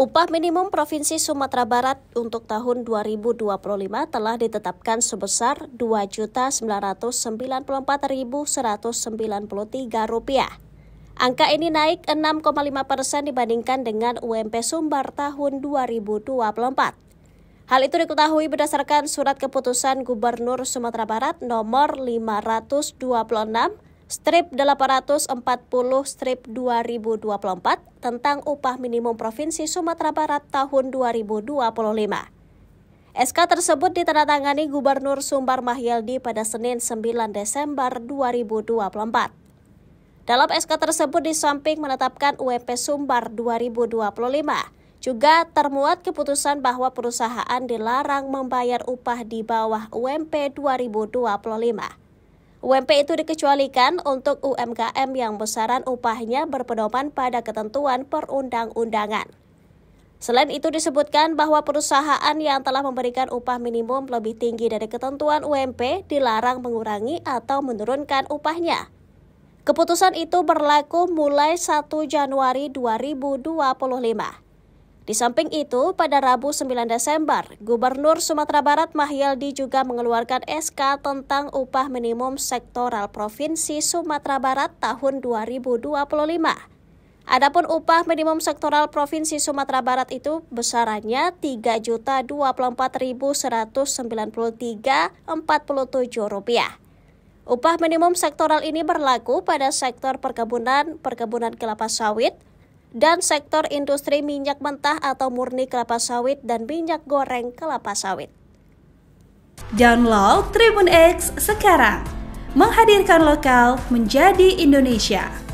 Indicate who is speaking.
Speaker 1: Upah minimum Provinsi Sumatera Barat untuk tahun 2025 telah ditetapkan sebesar Rp2.994.193. Angka ini naik 6,5 persen dibandingkan dengan UMP Sumbar tahun 2024. Hal itu diketahui berdasarkan surat keputusan Gubernur Sumatera Barat nomor 526 strip 840 strip 2024 tentang upah minimum Provinsi Sumatera Barat tahun 2025. SK tersebut ditandatangani Gubernur Sumbar Mahyeldi pada Senin 9 Desember 2024. Dalam SK tersebut di samping menetapkan UMP Sumbar 2025, juga termuat keputusan bahwa perusahaan dilarang membayar upah di bawah UMP 2025. UMP itu dikecualikan untuk UMKM yang besaran upahnya berpedoman pada ketentuan perundang-undangan. Selain itu disebutkan bahwa perusahaan yang telah memberikan upah minimum lebih tinggi dari ketentuan UMP dilarang mengurangi atau menurunkan upahnya. Keputusan itu berlaku mulai 1 Januari 2025. Di samping itu, pada Rabu 9 Desember, Gubernur Sumatera Barat Mahyaldi juga mengeluarkan SK tentang upah minimum sektoral Provinsi Sumatera Barat tahun 2025. Adapun upah minimum sektoral Provinsi Sumatera Barat itu besarannya Rp3.024.193.47. Upah minimum sektoral ini berlaku pada sektor perkebunan, perkebunan kelapa sawit, dan sektor industri minyak mentah atau murni kelapa sawit dan minyak goreng kelapa sawit. Download Tribun X sekarang, menghadirkan lokal menjadi Indonesia.